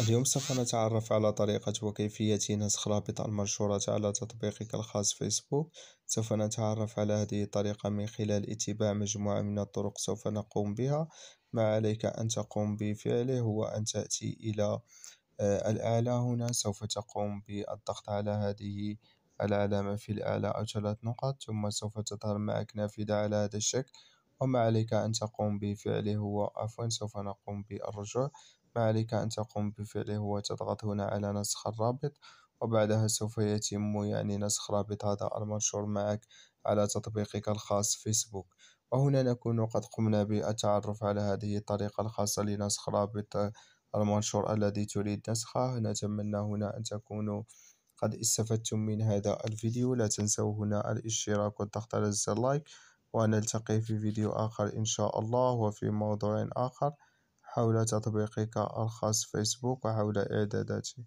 اليوم سوف نتعرف على طريقة وكيفية نسخ رابط المنشورات على تطبيقك الخاص فيسبوك سوف نتعرف على هذه الطريقة من خلال اتباع مجموعة من الطرق سوف نقوم بها ما عليك أن تقوم بفعله هو أن تأتي إلى آه، الأعلى هنا سوف تقوم بالضغط على هذه العلامة في الأعلى أو ثلاث نقط ثم سوف تظهر معك نافذة على هذا الشكل وما عليك أن تقوم بفعله هو عفوا سوف نقوم بالرجوع ما عليك أن تقوم بفعله هو تضغط هنا على نسخ الرابط وبعدها سوف يتم يعني نسخ رابط هذا المنشور معك على تطبيقك الخاص فيسبوك وهنا نكون قد قمنا بالتعرف على هذه الطريقة الخاصة لنسخ رابط المنشور الذي تريد نسخه نتمنى هنا أن تكونوا قد استفدتم من هذا الفيديو لا تنسوا هنا الاشتراك والضغط على زر لايك ونلتقي في فيديو آخر إن شاء الله وفي موضوع آخر حول تطبيقك الخاص فيسبوك وحول إعداداته